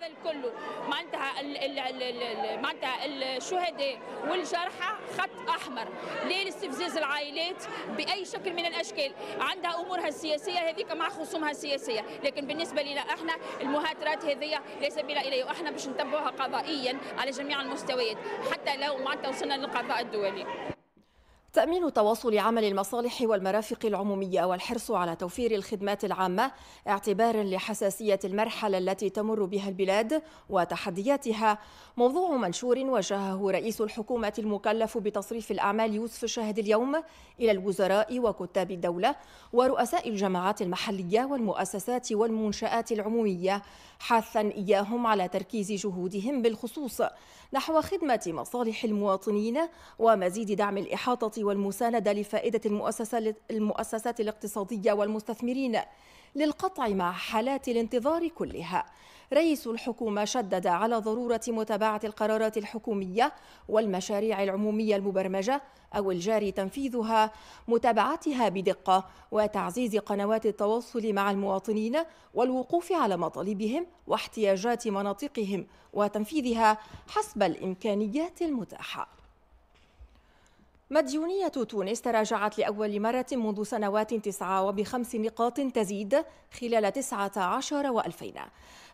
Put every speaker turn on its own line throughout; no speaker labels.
هذا الكل معناتها معناتها الشهداء والجرحى
خط احمر لا لاستفزاز العائلات باي شكل من الاشكال عندها امورها السياسيه هذيك مع خصومها السياسيه لكن بالنسبه لنا احنا المهاترات هذه لا سبيل اليها واحنا باش نتبعوها قضائيا على جميع المستويات حتى لو معناتها وصلنا للقضاء
الدولي تأمين تواصل عمل المصالح والمرافق العمومية والحرص على توفير الخدمات العامة اعتبارا لحساسية المرحلة التي تمر بها البلاد وتحدياتها موضوع منشور وجهه رئيس الحكومة المكلف بتصريف الأعمال يوسف الشاهد اليوم إلى الوزراء وكتاب الدولة ورؤساء الجماعات المحلية والمؤسسات والمنشآت العمومية حاثا إياهم على تركيز جهودهم بالخصوص نحو خدمة مصالح المواطنين ومزيد دعم الإحاطة والمساندة لفائدة المؤسسات الاقتصادية والمستثمرين للقطع مع حالات الانتظار كلها رئيس الحكومة شدد على ضرورة متابعة القرارات الحكومية والمشاريع العمومية المبرمجة أو الجاري تنفيذها متابعتها بدقة وتعزيز قنوات التواصل مع المواطنين والوقوف على مطالبهم واحتياجات مناطقهم وتنفيذها حسب الإمكانيات المتاحة مديونية تونس تراجعت لأول مرة منذ سنوات تسعة وبخمس نقاط تزيد خلال تسعة عشر وألفين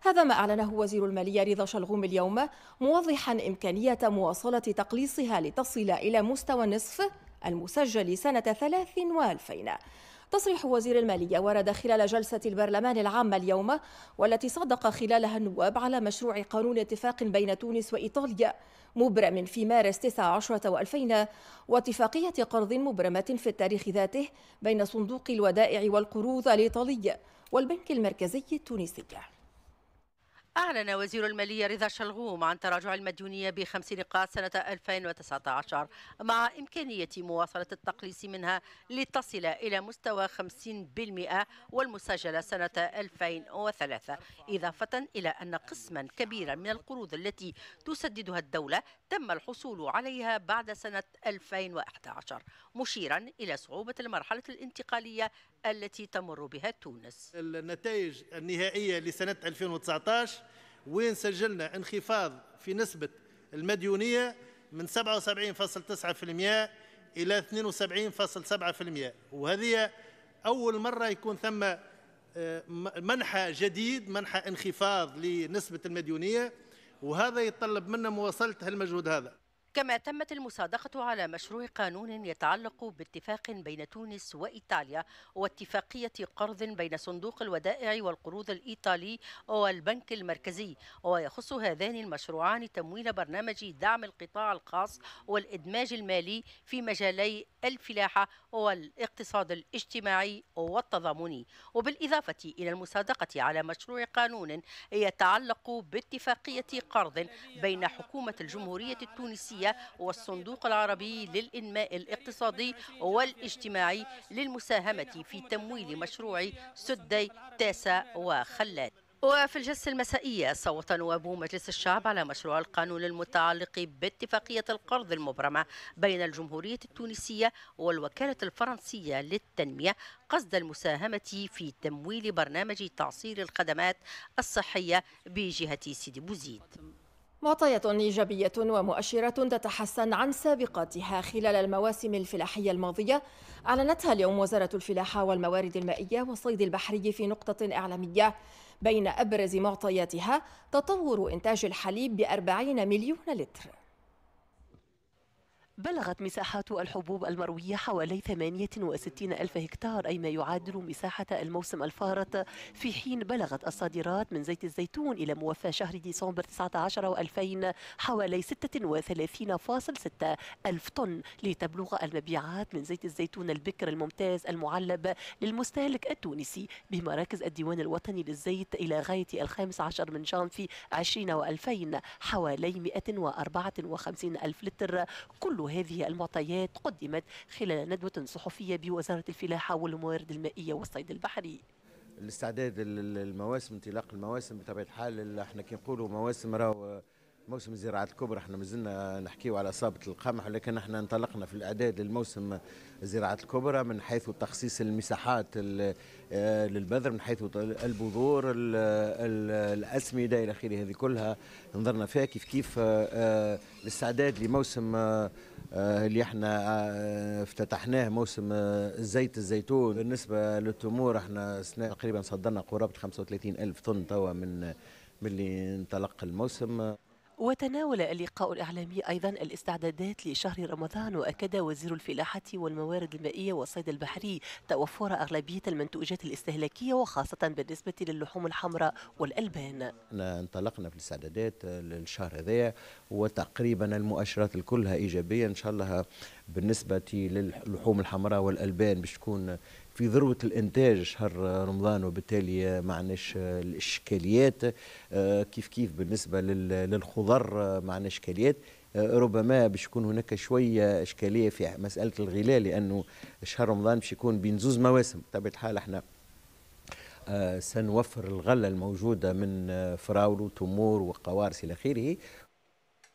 هذا ما أعلنه وزير المالية رضا شلغوم اليوم موضحا إمكانية مواصلة تقليصها لتصل إلى مستوى النصف المسجل سنة 2000 تصريح وزير المالية ورد خلال جلسة البرلمان العامة اليوم والتي صدق خلالها النواب على مشروع قانون اتفاق بين تونس وإيطاليا مبرم في مارس 19 و2000 واتفاقية قرض مبرمة في التاريخ ذاته بين صندوق الودائع والقروض الإيطالي والبنك المركزي التونسي
أعلن وزير المالية رضا شلغوم عن تراجع المديونية بخمس نقاط سنة 2019 مع إمكانية مواصلة التقليص منها لتصل إلى مستوى 50% والمسجلة سنة 2003 إضافة إلى أن قسما كبيرا من القروض التي تسددها الدولة تم الحصول عليها بعد سنة 2011 مشيرا إلى صعوبة المرحلة الانتقالية التي
تمر بها تونس النتائج النهائية لسنة 2019 وين سجلنا انخفاض في نسبة المديونية من 77.9% إلى 72.7% وهذه أول مرة يكون ثم آه، منحى جديد منحى انخفاض لنسبة المديونية وهذا يتطلب منا مواصلة هالمجهود هذا
كما تمت المصادقة على مشروع قانون يتعلق باتفاق بين تونس وإيطاليا واتفاقية قرض بين صندوق الودائع والقروض الإيطالي والبنك المركزي ويخص هذان المشروعان تمويل برنامج دعم القطاع الخاص والإدماج المالي في مجالي الفلاحة والاقتصاد الاجتماعي والتضامني وبالإضافة إلى المصادقة على مشروع قانون يتعلق باتفاقية قرض بين حكومة الجمهورية التونسية والصندوق العربي للإنماء الاقتصادي والاجتماعي للمساهمة في تمويل مشروع سدي تاسع وخلات وفي الجلسة المسائية صوت نواب مجلس الشعب على مشروع القانون المتعلق باتفاقية القرض المبرمة بين الجمهورية التونسية والوكالة الفرنسية للتنمية قصد المساهمة في تمويل برنامج تعصير الخدمات الصحية بجهة سيدي بوزيد
معطيات إيجابية ومؤشرة تتحسن عن سابقتها خلال المواسم الفلاحية الماضية أعلنتها اليوم وزارة الفلاحة والموارد المائية والصيد البحري في نقطة إعلامية بين أبرز معطياتها تطور إنتاج الحليب بأربعين مليون لتر
بلغت مساحات الحبوب المروية حوالي 68 ألف هكتار أي ما يعادل مساحة الموسم الفارط في حين بلغت الصادرات من زيت الزيتون إلى موفى شهر ديسمبر 19 و2000 حوالي 36.6 ألف طن لتبلغ المبيعات من زيت الزيتون البكر الممتاز المعلب للمستهلك التونسي بمراكز الديوان الوطني للزيت إلى غاية الخامس عشر من جانفي 20 و2000 حوالي 154 ألف لتر كل هذه المعطيات قدمت خلال ندوة صحفية بوزارة الفلاحة والموارد المائية والصيد البحري
الاستعداد للمواسم انطلاق المواسم بطبيعه الحال احنا كي نقولوا مواسم راهو موسم الزراعة الكبرى احنا مازلنا نحكيو على صابة القمح ولكن احنا انطلقنا في الاعداد للموسم الزراعة الكبرى من حيث تخصيص المساحات آه، للبذر من حيث البذور الأسمدة إلى آخره هذه كلها نظرنا فيها كيف كيف آه، آه، الاستعداد لموسم اللي احنا افتتحناه موسم زيت الزيتون بالنسبة للتمور احنا تقريبا صدرنا قرابة 35 ألف طن توا من من اللي انطلق الموسم
وتناول اللقاء الإعلامي أيضا الاستعدادات لشهر رمضان وأكد وزير الفلاحة والموارد المائية والصيد البحري توفر أغلبية المنتوجات الاستهلاكية وخاصة بالنسبة للحوم الحمراء والألبان
انطلقنا في الاستعدادات للشهر هذا وتقريبا المؤشرات كلها إيجابية إن شاء الله بالنسبة للحوم الحمراء والألبان باش تكون في ذروه الانتاج شهر رمضان وبالتالي ما عندناش الاشكاليات آه، كيف كيف بالنسبه للخضر آه، ما عندنا اشكاليات آه، ربما باش يكون هناك شويه اشكاليه في مساله الغلاء لانه شهر رمضان باش يكون بين زوز مواسم بطبيعه الحال احنا سنوفر الغله الموجوده من فراول فراوله وتمور وقوارص الى اخره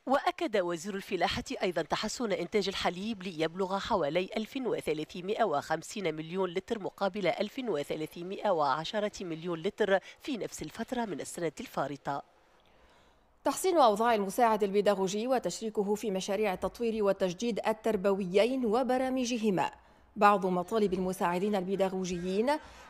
وأكد وزير الفلاحة أيضا تحسن إنتاج الحليب ليبلغ حوالي 1350 مليون لتر مقابل 1310 مليون لتر في نفس الفترة من السنة الفارطة
تحسين أوضاع المساعد البيداغوجي وتشريكه في مشاريع التطوير والتجديد التربويين وبرامجهما بعض مطالب المساعدين البيداغوجيين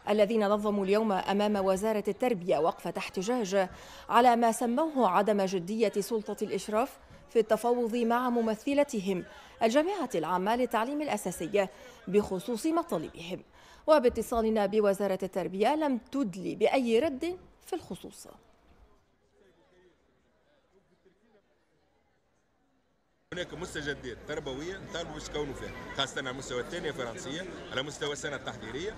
الذين نظموا اليوم امام وزاره التربيه وقفه احتجاج على ما سموه عدم جديه سلطه الاشراف في التفاوض مع ممثلتهم الجامعة العامة للتعليم الأساسي بخصوص مطالبهم وباتصالنا بوزارة التربية لم تدلي بأي رد في الخصوص
هناك مستجدات تربويه طالبوا باش فيها خاصه على المستوى الثاني الفرنسيه على مستوى السنه التحضيريه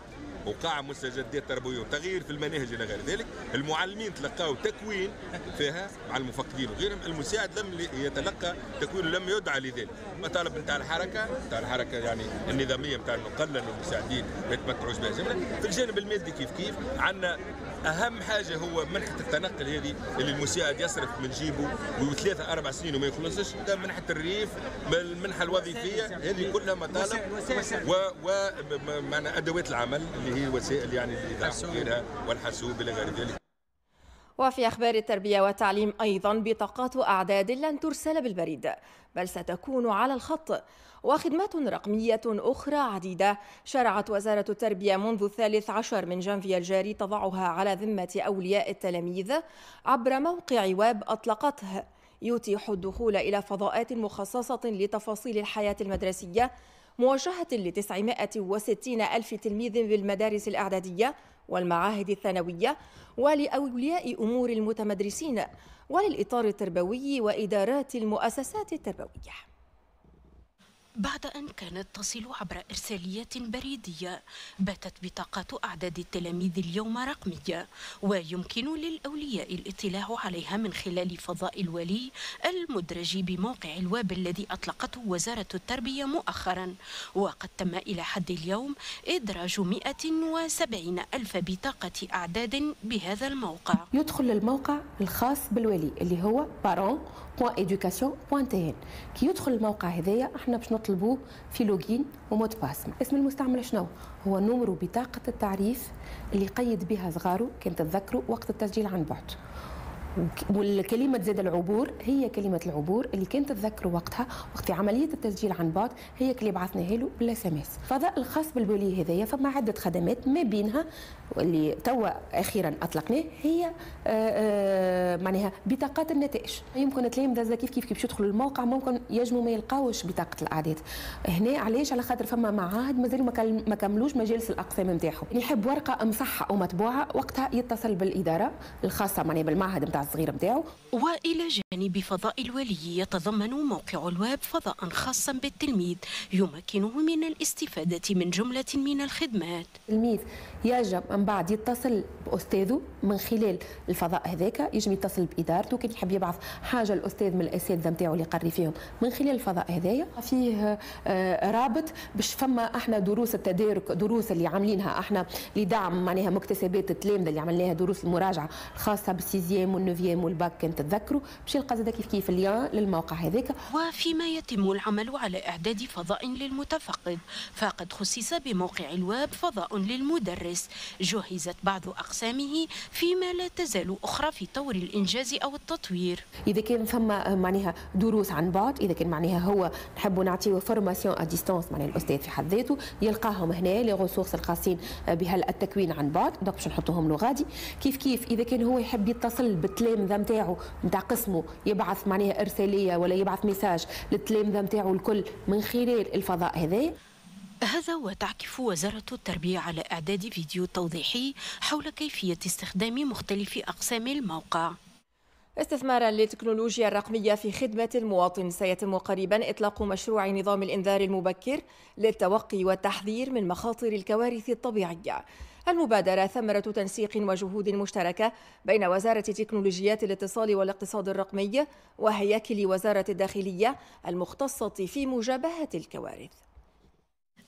وقاع مستجدات تربويه وتغيير في المناهج الى غير ذلك المعلمين تلقاو تكوين فيها مع المفقدين وغيرهم المساعد لم يتلقى تكوين لم يدعى لذلك المطالب نتاع الحركه نتاع الحركة يعني النظاميه نتاع المقلة والمساعدين ما يتمتعوش بها جمله في الجانب المادي كيف كيف عندنا اهم حاجه هو منحه التنقل هذه اللي المساعد يصرف من جيبه وثلاثة اربع سنين وما يخلصش منحه الريف المنحه الوظيفيه هذه كلها مطالب ومعنى ادوات العمل اللي هذه وسائل يعني الاذاعه وغيرها والحاسوب الى غير ذلك
وفي أخبار التربية والتعليم أيضا بطاقات أعداد لن ترسل بالبريد بل ستكون على الخط وخدمات رقمية أخرى عديدة شرعت وزارة التربية منذ الثالث عشر من جانفي الجاري تضعها على ذمة أولياء التلاميذ عبر موقع ويب أطلقته يتيح الدخول إلى فضاءات مخصصة لتفاصيل الحياة المدرسية مواجهة ل 960 ألف تلميذ بالمدارس الإعدادية والمعاهد الثانوية ولأولياء أمور المتمدرسين وللإطار التربوي وإدارات المؤسسات التربوية
بعد أن كانت تصل عبر إرساليات بريدية باتت بطاقات أعداد التلاميذ اليوم رقمية ويمكن للأولياء الاطلاع عليها من خلال فضاء الولي المدرج بموقع الويب الذي أطلقته وزارة التربية مؤخرا وقد تم إلى حد اليوم إدراج 170 ألف بطاقة أعداد بهذا الموقع
يدخل الموقع الخاص بالولي اللي هو baron.education.tn كي يدخل الموقع هذايا احنا باش نطلبوه في لوجين ومود باس اسم المستعمل شنو هو نمرو بطاقه التعريف اللي قيد بها صغارو كان تتذكروا وقت التسجيل عن بعد والكلمة زاد العبور هي كلمة العبور اللي كانت تتذكر وقتها وقت عملية التسجيل عن بعد هي اللي بعثناها له بلا سماس فضاء الفضاء الخاص بالبولي هذايا فما عدة خدمات ما بينها اللي توا أخيرا أطلقناه هي آه، آه، معناها بطاقات النتائج يمكن تلامذة كيف كيف كيف يدخلوا الموقع ممكن يجموا ما يلقاوش بطاقة الأعداد هنا علاش على خاطر فما معاهد مازالوا ما كملوش مجالس الأقسام نتاعهم يحب ورقة مصحة أو مطبوعة وقتها يتصل بالإدارة الخاصة معناها بالمعهد نتاع الصغير الصغيره
والى جانب فضاء الولي يتضمن موقع الويب فضاء خاصا بالتلميذ يمكنه من الاستفاده من جمله من الخدمات
التلميذ يجب من بعد يتصل باستاذه من خلال الفضاء هذاك يجم يتصل بادارته كان يحب يبعث حاجه الاستاذ من الاساتذه نتاعو اللي يقري فيهم من خلال الفضاء هذايا فيه آه، رابط باش فما احنا دروس التدارك دروس اللي عاملينها احنا لدعم معناها مكتسبات التلامذه اللي عملناها دروس المراجعه الخاصه بالسيزيام والنو 9 والباك كان تتذكروا باش يلقى زاد كيف كيف اليوم للموقع هذاك
وفيما يتم العمل على اعداد فضاء للمتفقد فقد خصص بموقع الواب فضاء للمدرس جهزت بعض اقسامه فيما لا تزال اخرى في طور الانجاز او التطوير
اذا كان ثم معناها دروس عن بعد اذا كان معناها هو نحب نعطيه فورماسيون ا ديستونس معناها الاستاذ في حد ذاته يلقاهم هنا لي ريسورس الخاصين بهالتكوين عن بعد دونك باش نحطوهم له غادي كيف كيف اذا كان هو يحب يتصل بالتلاميذ التلامذه نتاعو نتاع قسمه يبعث معناها ارساليه ولا يبعث ميساج للتلامذه نتاعو الكل من خلال الفضاء هذا
هذا وتعكف وزارة التربية على إعداد فيديو توضيحي حول كيفية استخدام مختلف أقسام الموقع
استثمارا للتكنولوجيا الرقمية في خدمة المواطن سيتم قريبا إطلاق مشروع نظام الإنذار المبكر للتوقي والتحذير من مخاطر الكوارث الطبيعية المبادرة ثمرة تنسيق وجهود مشتركة بين وزارة تكنولوجيات الاتصال والاقتصاد الرقمي وهياكل وزارة الداخلية المختصة في مجابهة الكوارث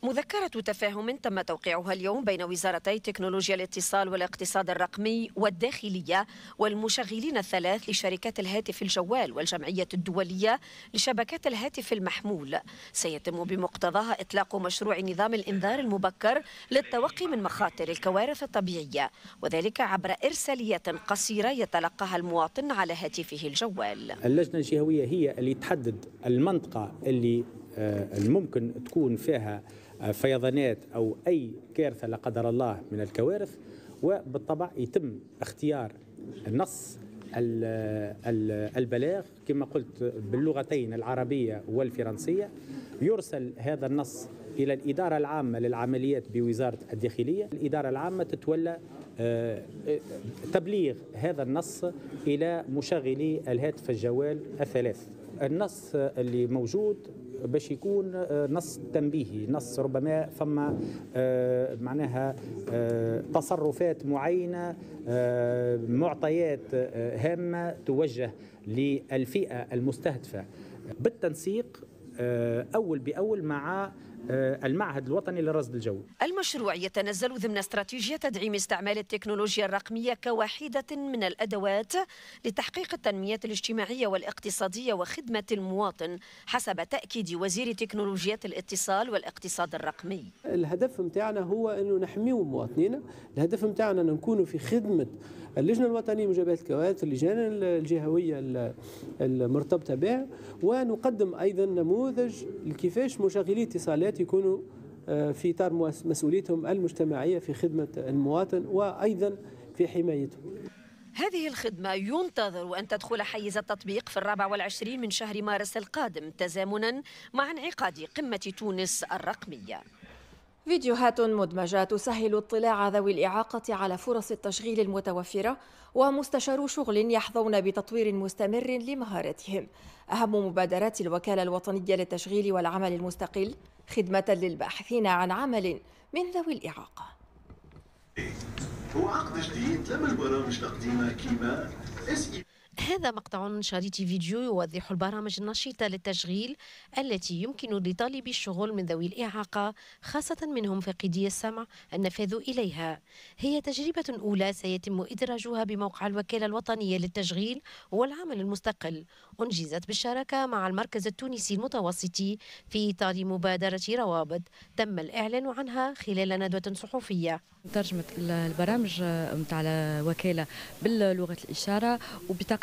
مذكرة تفاهم تم توقيعها اليوم بين وزارتي تكنولوجيا الاتصال والاقتصاد الرقمي والداخلية والمشغلين الثلاث لشركات الهاتف الجوال والجمعية الدولية لشبكات الهاتف المحمول سيتم بمقتضاها إطلاق مشروع نظام الإنذار المبكر للتوقي من مخاطر الكوارث الطبيعية وذلك عبر إرسالية قصيرة يتلقاها المواطن على هاتفه الجوال
اللجنة الجهوية هي اللي تحدد المنطقة اللي آه، الممكن تكون فيها آه، فيضانات او اي كارثه لا قدر الله من الكوارث وبالطبع يتم اختيار النص البلاغ كما قلت باللغتين العربيه والفرنسيه يرسل هذا النص الى الاداره العامه للعمليات بوزاره الداخليه، الاداره العامه تتولى آه، تبليغ هذا النص الى مشغلي الهاتف الجوال الثلاث. النص اللي موجود باش يكون آه، نص تنبيهي نص ربما فما آه، معناها آه، تصرفات معينه معطيات هامه توجه للفئه المستهدفه بالتنسيق اول باول مع آه، المعهد الوطني للرصد الجوي
المشروع يتنزل ضمن استراتيجية تدعيم استعمال التكنولوجيا الرقمية كواحدة من الأدوات لتحقيق التنمية الاجتماعية والاقتصادية وخدمة المواطن حسب تأكيد وزير تكنولوجيا الاتصال والاقتصاد الرقمي
الهدف متاعنا هو أنه نحميو مواطنينا الهدف متاعنا أن نكونوا في خدمة اللجنة الوطنية مجابهة الكوارث اللجان الجهوية المرتبطة بها ونقدم أيضا نموذج لكيفاش مشغلي اتصالات الجهات يكونوا آه، في اطار مسؤوليتهم المجتمعيه في خدمه المواطن وايضا في حمايته.
هذه الخدمة ينتظر أن تدخل حيز التطبيق في الرابع والعشرين من شهر مارس القادم تزامنا مع انعقاد قمة تونس الرقمية
فيديوهات مدمجة تسهل اطلاع ذوي الإعاقة على فرص التشغيل المتوفرة ومستشارو شغل يحظون بتطوير مستمر لمهاراتهم أهم مبادرات الوكالة الوطنية للتشغيل والعمل المستقل خدمة للباحثين عن عمل من ذوي الإعاقة
هو عقد جديد لما البرامج القديمة كيما
هذا مقطع
من شريط فيديو يوضح البرامج النشيطة للتشغيل التي يمكن لطالبي الشغل من ذوي الإعاقة خاصة منهم فاقدي السمع النفاذ إليها هي تجربة أولى سيتم إدراجها بموقع الوكالة الوطنية للتشغيل والعمل المستقل أنجزت بالشراكة مع المركز التونسي المتوسطي في إطار مبادرة روابط تم الإعلان عنها خلال ندوة صحفية
ترجمة البرامج آه، على الوكالة بلغة الإشارة وبطاقة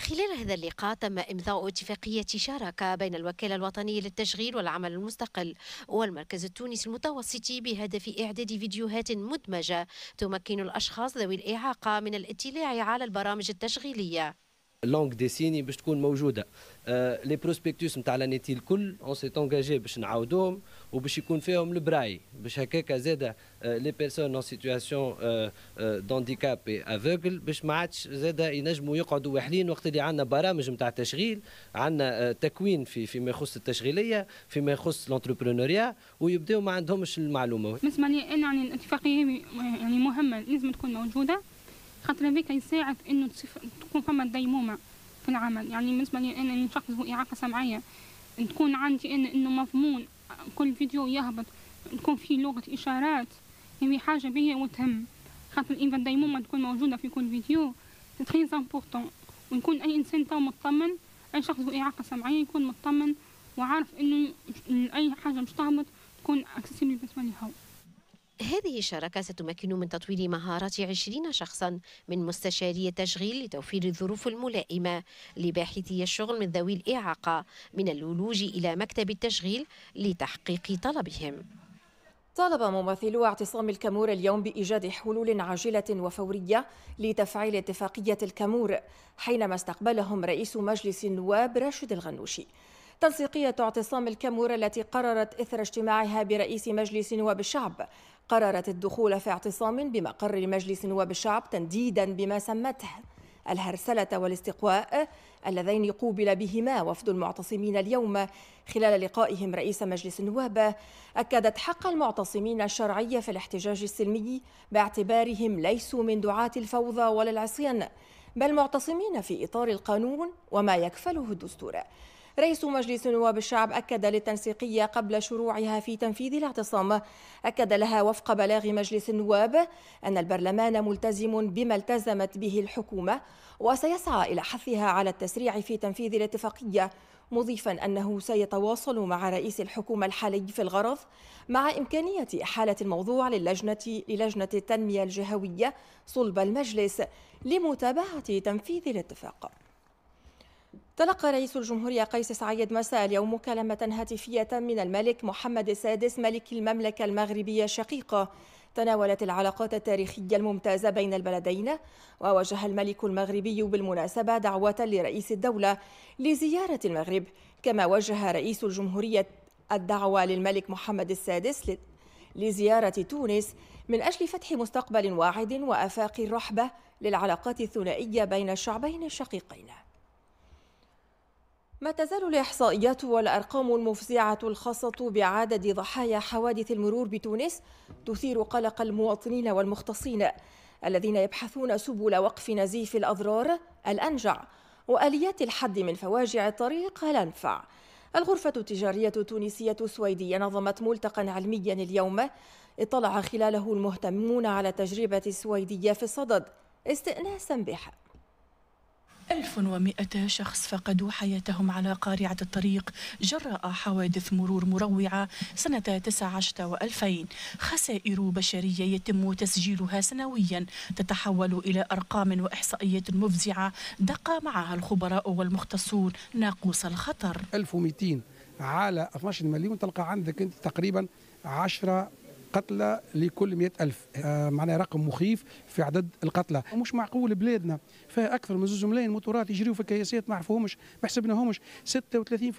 خلال هذا اللقاء تم إمضاء اتفاقية شراكة بين الوكالة الوطنية للتشغيل والعمل المستقل والمركز التونسي المتوسطي بهدف إعداد فيديوهات مدمجة تمكن الأشخاص ذوي الإعاقة من الاطلاع على البرامج التشغيلية لونغ ديسيني باش تكون موجوده لي بروسبكتوس نتاع لانيتي الكل اون سي انجاجي باش نعاودوهم وباش يكون فيهم البراي باش هكاك زاده لي بيرسون اون سيتوياسيون دونديكاب افوغل باش ما عادش زاده ينجموا يقعدوا واحلين وقت اللي عندنا برامج نتاع تشغيل عندنا آه، تكوين في فيما يخص التشغيليه فيما يخص لونتربرونوريا ويبداو ما عندهمش المعلومه.
نسمع انا يعني الاتفاقيه يعني مهمه لازم تكون موجوده خاطر هذاك يساعد انه تصف... تكون فما ديمومه في العمل يعني بالنسبه لي انا إن شخص ذو اعاقه سمعيه تكون عندي انا انه مضمون كل فيديو يهبط تكون فيه لغه اشارات يعني حاجه بيا وتهم خاطر اذا الديمومه تكون موجوده في كل فيديو تري امبورطون ونكون اي انسان تو مطمن اي شخص ذو اعاقه سمعيه يكون مطمن وعارف انه اي حاجه مش تهبط تكون اكسسيبل بالنسبه لي هو
هذه الشراكة ستمكن من تطوير مهارات عشرين شخصا من مستشاري التشغيل لتوفير الظروف الملائمة لباحثي الشغل من ذوي الإعاقة من الولوج إلى مكتب التشغيل لتحقيق
طلبهم طالب ممثلو اعتصام الكامور اليوم بإيجاد حلول عاجلة وفورية لتفعيل اتفاقية الكمور حينما استقبلهم رئيس مجلس النواب راشد الغنوشي تنسيقية اعتصام الكامور التي قررت إثر اجتماعها برئيس مجلس نواب الشعب قررت الدخول في اعتصام بمقر مجلس نواب الشعب تنديدا بما سمته الهرسلة والاستقواء اللذين قوبل بهما وفد المعتصمين اليوم خلال لقائهم رئيس مجلس النواب أكدت حق المعتصمين الشرعي في الاحتجاج السلمي باعتبارهم ليسوا من دعاة الفوضى ولا العصيان بل معتصمين في إطار القانون وما يكفله الدستور رئيس مجلس نواب الشعب أكد للتنسيقية قبل شروعها في تنفيذ الاعتصام أكد لها وفق بلاغ مجلس النواب أن البرلمان ملتزم بما التزمت به الحكومة وسيسعى إلى حثها على التسريع في تنفيذ الاتفاقية مضيفا أنه سيتواصل مع رئيس الحكومة الحالي في الغرض مع إمكانية إحالة الموضوع للجنة للجنة التنمية الجهوية صلب المجلس لمتابعة تنفيذ الاتفاق تلقى رئيس الجمهورية قيس سعيد مساء اليوم مكالمة هاتفية من الملك محمد السادس ملك المملكة المغربية الشقيقة تناولت العلاقات التاريخية الممتازة بين البلدين ووجه الملك المغربي بالمناسبة دعوة لرئيس الدولة لزيارة المغرب كما وجه رئيس الجمهورية الدعوة للملك محمد السادس لزيارة تونس من أجل فتح مستقبل واعد وآفاق رحبة للعلاقات الثنائية بين الشعبين الشقيقين ما تزال الإحصائيات والأرقام المفزعة الخاصة بعدد ضحايا حوادث المرور بتونس تثير قلق المواطنين والمختصين الذين يبحثون سبل وقف نزيف الأضرار الأنجع وآليات الحد من فواجع الطريق الأنفع الغرفة التجارية التونسية السويدية نظمت ملتقى علميا اليوم اطلع خلاله المهتمون على تجربة السويدية في الصدد استئناسا بها
1200 شخص فقدوا حياتهم على قارعة الطريق جراء حوادث مرور مروعة سنة 19 و2000 خسائر بشرية يتم تسجيلها سنويا تتحول إلى أرقام وإحصائيات مفزعة دقى معها الخبراء والمختصون ناقوس الخطر 1200 على
12 مليون تلقى عندك أنت تقريبا 10 قتلى لكل مئة ألف آه، معناها رقم مخيف في عدد القتلى ومش معقول بلادنا فيها أكثر من زوز ملايين موتورات يجريوا في الكياسات ما عرفوهمش ما حسبناهمش 36%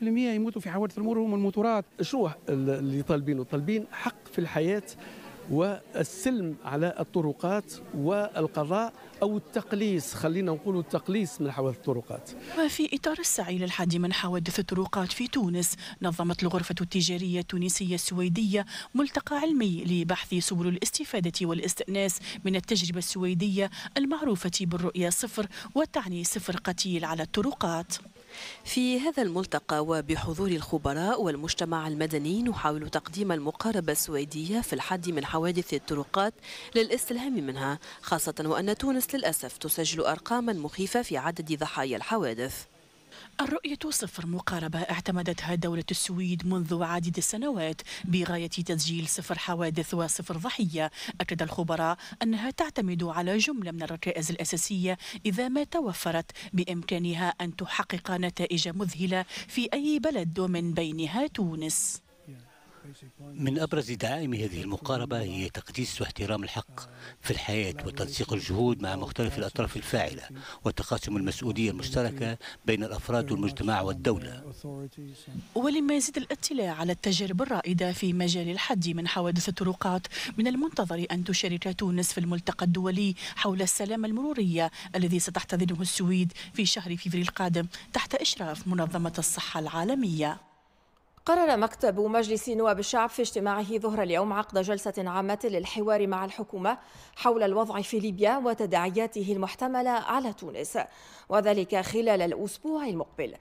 يموتوا في حوادث المرور هم الموتورات شو اللي طالبينه طالبين حق في الحياة والسلم على الطرقات والقضاء أو التقليص خلينا نقول التقليص من حوادث الطرقات
وفي إطار السعي للحد من حوادث الطرقات في تونس نظمت الغرفة التجارية التونسية السويدية ملتقى علمي لبحث سبل الاستفادة والاستئناس من التجربة السويدية المعروفة بالرؤية صفر وتعني صفر قتيل على الطرقات
في هذا الملتقى وبحضور الخبراء والمجتمع المدني نحاول تقديم المقاربة السويدية في الحد من حوادث الطرقات للاستلهام منها خاصة وأن تونس للأسف تسجل أرقاما مخيفة في عدد ضحايا الحوادث
الرؤية صفر مقاربة اعتمدتها دولة السويد منذ عديد السنوات بغاية تسجيل صفر حوادث وصفر ضحية أكد الخبراء أنها تعتمد على جملة من الركائز الأساسية إذا ما توفرت بإمكانها أن تحقق نتائج مذهلة في أي بلد ومن بينها تونس
من أبرز دعائم هذه المقاربة هي تقديس واحترام الحق في الحياة وتنسيق الجهود مع مختلف الأطراف الفاعلة وتقاسم المسؤولية المشتركة بين الأفراد والمجتمع والدولة
ولما يزيد الاطلاع على التجارب الرائدة في مجال الحد من حوادث الطرقات من المنتظر أن تشارك تونس في الملتقى الدولي حول السلامة المرورية الذي ستحتضنه السويد في شهر فبراير القادم تحت إشراف منظمة الصحة العالمية قرر
مكتب مجلس نواب الشعب في اجتماعه ظهر اليوم عقد جلسة عامة للحوار مع الحكومة حول الوضع في ليبيا وتداعياته المحتملة على تونس وذلك خلال الأسبوع المقبل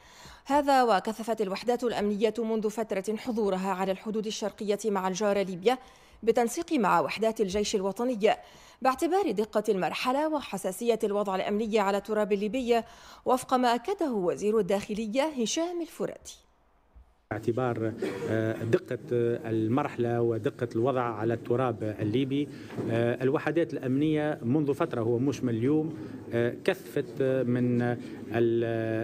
هذا وكثفت الوحدات الأمنية منذ فترة حضورها على الحدود الشرقية مع الجارة ليبيا بتنسيق مع وحدات الجيش الوطني باعتبار دقة المرحلة وحساسية الوضع الأمني على التراب الليبي وفق ما أكده وزير الداخلية هشام الفراتي
باعتبار آه، دقة آه، المرحلة ودقة الوضع على التراب الليبي آه، الوحدات الأمنية منذ فترة هو مش من اليوم كثفت من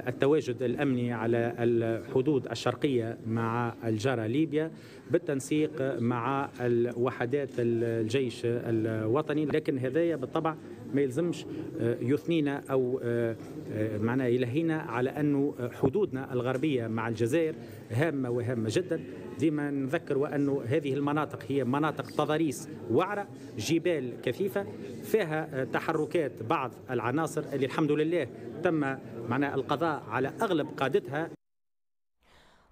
التواجد الأمني على الحدود الشرقية مع الجارة ليبيا بالتنسيق مع الوحدات الجيش الوطني لكن هذايا بالطبع ما يلزمش آه، يثنينا او آه، آه، معناه يلهينا على انه حدودنا الغربيه مع الجزائر هامه وهامه جدا ديما نذكر وانه هذه المناطق هي مناطق تضاريس وعره جبال كثيفه فيها تحركات بعض العناصر اللي الحمد لله تم معنا القضاء على اغلب قادتها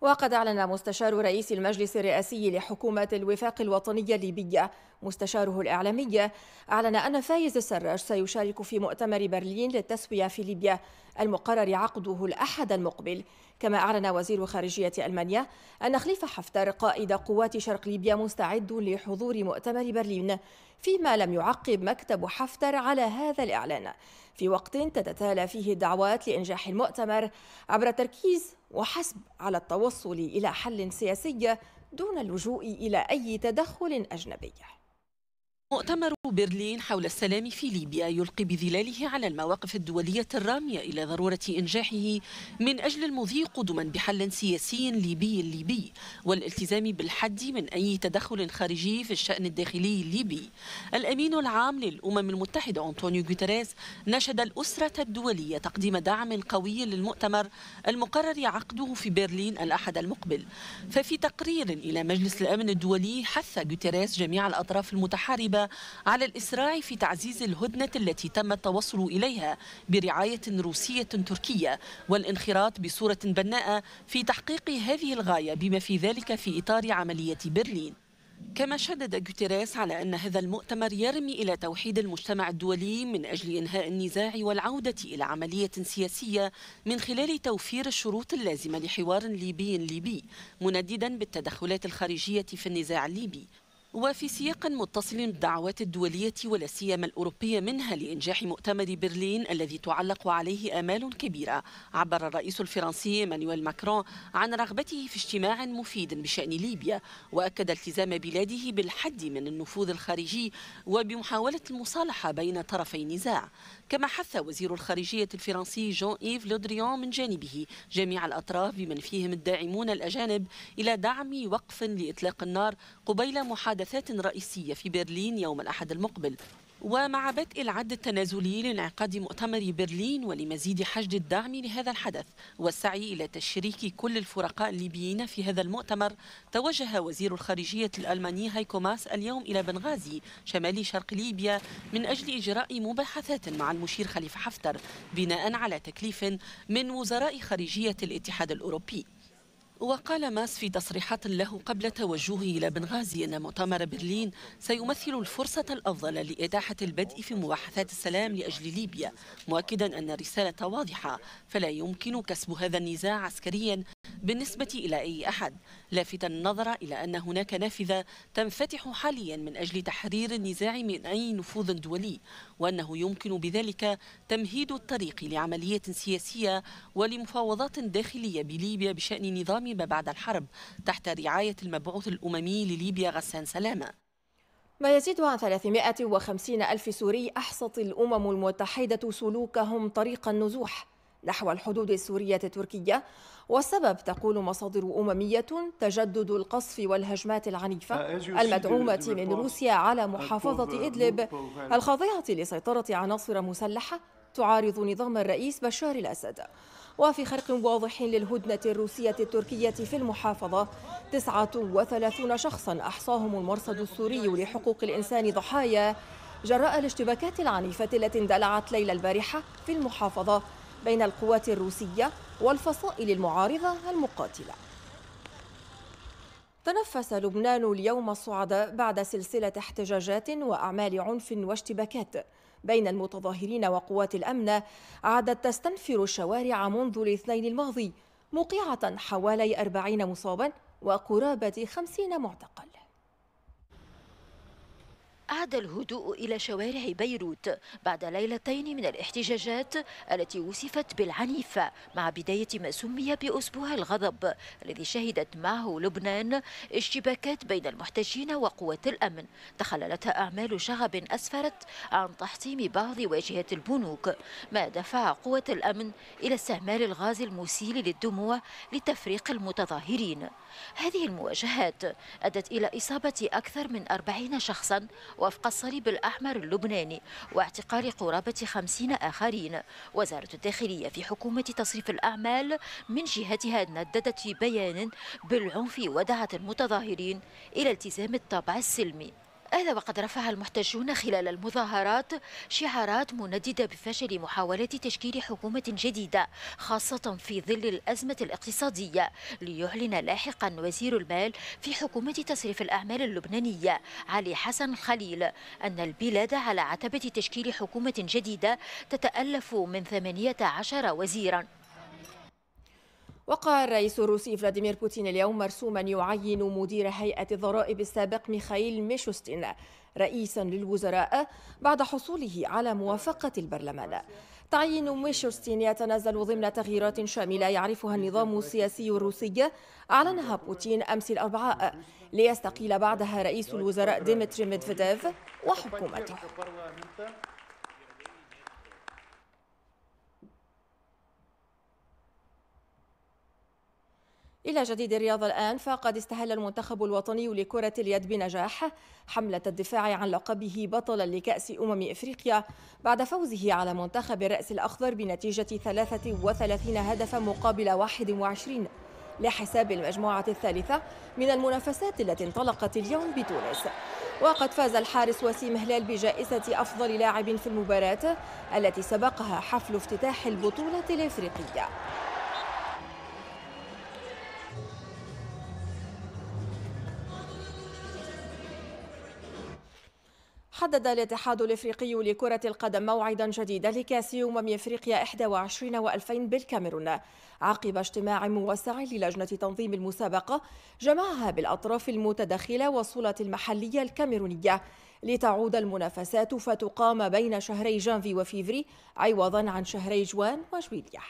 وقد أعلن مستشار رئيس المجلس الرئاسي لحكومة الوفاق الوطني الليبية مستشاره الإعلامي أعلن أن فايز السراج سيشارك في مؤتمر برلين للتسوية في ليبيا المقرر عقده الأحد المقبل كما أعلن وزير خارجية ألمانيا أن خليفة حفتر قائد قوات شرق ليبيا مستعد لحضور مؤتمر برلين فيما لم يعقب مكتب حفتر على هذا الإعلان في وقت تتتالى فيه الدعوات لإنجاح المؤتمر عبر التركيز وحسب على التوصل إلى حل سياسي دون اللجوء إلى أي تدخل أجنبي مؤتمر
برلين حول السلام في ليبيا يلقي بظلاله على المواقف الدولية الرامية إلى ضرورة إنجاحه من أجل المضي قدما بحل سياسي ليبي ليبي والالتزام بالحد من أي تدخل خارجي في الشأن الداخلي الليبي الأمين العام للأمم المتحدة أنطونيو غوتيريز نشد الأسرة الدولية تقديم دعم قوي للمؤتمر المقرر عقده في برلين الأحد المقبل ففي تقرير إلى مجلس الأمن الدولي حث غوتيريز جميع الأطراف المتحاربة على الإسراع في تعزيز الهدنة التي تم التوصل إليها برعاية روسية تركية والانخراط بصورة بناءة في تحقيق هذه الغاية بما في ذلك في إطار عملية برلين كما شدد غوتيريس على أن هذا المؤتمر يرمي إلى توحيد المجتمع الدولي من أجل إنهاء النزاع والعودة إلى عملية سياسية من خلال توفير الشروط اللازمة لحوار ليبي ليبي منددا بالتدخلات الخارجية في النزاع الليبي وفي سياق متصل بالدعوات الدولية ولا سيما الأوروبية منها لإنجاح مؤتمر برلين الذي تعلق عليه آمال كبيرة عبر الرئيس الفرنسي مانويل ماكرون عن رغبته في اجتماع مفيد بشأن ليبيا وأكد التزام بلاده بالحد من النفوذ الخارجي وبمحاولة المصالحة بين طرفي النزاع كما حث وزير الخارجية الفرنسي جون إيف لودريون من جانبه جميع الأطراف بمن فيهم الداعمون الأجانب إلى دعم وقف لإطلاق النار قبيل محادثة محادثات رئيسية في برلين يوم الأحد المقبل ومع بدء العد التنازلي لانعقاد مؤتمر برلين ولمزيد حشد الدعم لهذا الحدث والسعي إلى تشريك كل الفرقاء الليبيين في هذا المؤتمر توجه وزير الخارجية الألماني هايكو ماس اليوم إلى بنغازي شمال شرق ليبيا من أجل إجراء مباحثات مع المشير خليفة حفتر بناء على تكليف من وزراء خارجية الاتحاد الأوروبي وقال ماس في تصريحات له قبل توجهه إلى بنغازي أن مؤتمر برلين سيمثل الفرصة الأفضل لإتاحة البدء في مباحثات السلام لأجل ليبيا مؤكدا أن الرسالة واضحة فلا يمكن كسب هذا النزاع عسكريا بالنسبة إلى أي أحد لافتا النظر إلى أن هناك نافذة تنفتح حاليا من أجل تحرير النزاع من أي نفوذ دولي وأنه يمكن بذلك تمهيد الطريق لعملية سياسية ولمفاوضات داخلية بليبيا بشأن نظام ما بعد الحرب تحت رعاية المبعوث الأممي لليبيا غسان سلامة
ما يزيد عن 350 ألف سوري أحصت الأمم المتحدة سلوكهم طريق النزوح نحو الحدود السورية التركية والسبب تقول مصادر أممية تجدد القصف والهجمات العنيفة المدعومة من روسيا على محافظة إدلب الخاضعة لسيطرة عناصر مسلحة تعارض نظام الرئيس بشار الأسد وفي خرق واضح للهدنة الروسية التركية في المحافظة 39 شخصا أحصاهم المرصد السوري لحقوق الإنسان ضحايا جراء الاشتباكات العنيفة التي اندلعت ليلة البارحة في المحافظة بين القوات الروسية والفصائل المعارضة المقاتلة تنفس لبنان اليوم الصعداء بعد سلسلة احتجاجات وأعمال عنف واشتباكات بين المتظاهرين وقوات الأمن عادت تستنفر الشوارع منذ الاثنين الماضي موقعة حوالي 40 مصابا وقرابة 50 معتقل
أعاد الهدوء إلى شوارع بيروت بعد ليلتين من الاحتجاجات التي وصفت بالعنيفة مع بداية ما سمي بأسبوع الغضب الذي شهدت معه لبنان اشتباكات بين المحتجين وقوات الأمن تخللتها أعمال شغب أسفرت عن تحطيم بعض واجهات البنوك ما دفع قوة الأمن إلى استعمال الغاز المسيل للدموع لتفريق المتظاهرين هذه المواجهات أدت إلى إصابة أكثر من 40 شخصا وفق الصليب الأحمر اللبناني واعتقال قرابة خمسين آخرين وزارة الداخلية في حكومة تصريف الأعمال من جهتها نددت في بيان بالعنف ودعت المتظاهرين إلى التزام الطابع السلمي هذا وقد رفع المحتجون خلال المظاهرات شعارات منددة بفشل محاولة تشكيل حكومة جديدة خاصة في ظل الأزمة الاقتصادية ليعلن لاحقا وزير المال في حكومة تصريف الأعمال اللبنانية علي حسن خليل أن البلاد على عتبة تشكيل حكومة جديدة تتألف من 18 وزيراً
وقع الرئيس الروسي فلاديمير بوتين اليوم مرسوما يعين مدير هيئة الضرائب السابق ميخائيل ميشوستين رئيسا للوزراء بعد حصوله على موافقة البرلمان تعيين ميشوستين يتنازل ضمن تغييرات شاملة يعرفها النظام السياسي الروسي أعلنها بوتين أمس الأربعاء ليستقيل بعدها رئيس الوزراء ديمتري ميدفيديف وحكومته إلى جديد الرياضة الآن فقد استهل المنتخب الوطني لكرة اليد بنجاح حملة الدفاع عن لقبه بطلا لكأس أمم إفريقيا بعد فوزه على منتخب الرأس الأخضر بنتيجة 33 هدفا مقابل 21 لحساب المجموعة الثالثة من المنافسات التي انطلقت اليوم بتونس وقد فاز الحارس وسيم هلال بجائزة أفضل لاعب في المباراة التي سبقها حفل افتتاح البطولة الإفريقية حدد الاتحاد الافريقي لكرة القدم موعدا جديدا لكاس أمم افريقيا 21 و2000 بالكاميرون عقب اجتماع موسع للجنة تنظيم المسابقة جمعها بالأطراف المتداخلة والصوله المحلية الكاميرونية لتعود المنافسات فتقام بين شهري جانفي وفيفري عوضا عن شهري جوان وجويليه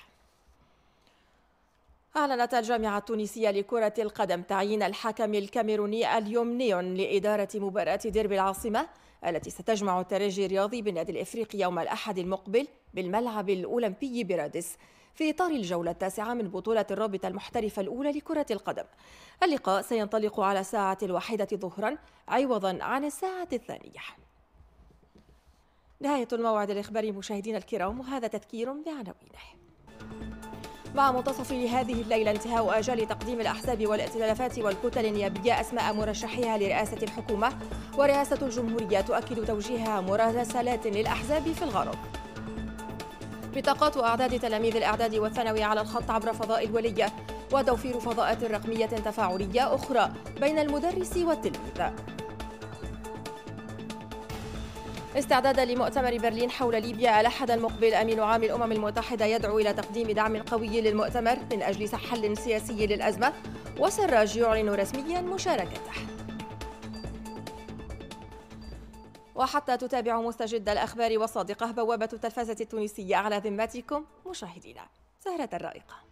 أعلنت الجامعة التونسية لكرة القدم تعيين الحكم الكاميروني اليوم نيون لإدارة مباراة ديربي العاصمة التي ستجمع الترجي الرياضي بالنادي الإفريقي يوم الأحد المقبل بالملعب الأولمبي برادس في إطار الجولة التاسعة من بطولة الرابطة المحترفة الأولى لكرة القدم اللقاء سينطلق على الساعة الواحدة ظهرا عوضا عن الساعة الثانية نهاية الموعد الإخباري مشاهدينا الكرام وهذا تذكير بعناوينه مع منتصف هذه الليلة انتهاء آجال تقديم الأحزاب والائتلافات والكتل النيابية أسماء مرشحيها لرئاسة الحكومة ورئاسة الجمهورية تؤكد توجيهها مراسلات للأحزاب في الغرب بطاقات أعداد تلاميذ الإعداد والثانوي على الخط عبر فضاء الولية وتوفير فضاءات رقمية تفاعلية أخرى بين المدرس والتلميذ استعدادا لمؤتمر برلين حول ليبيا الأحد المقبل أمين عام الأمم المتحدة يدعو إلى تقديم دعم قوي للمؤتمر من أجل حل سياسي للأزمة وسراج يعلن رسميا مشاركته وحتى تتابعوا مستجد الأخبار وصادقه بوابة التلفزة التونسية على ذمتكم مشاهدينا سهرة رائقة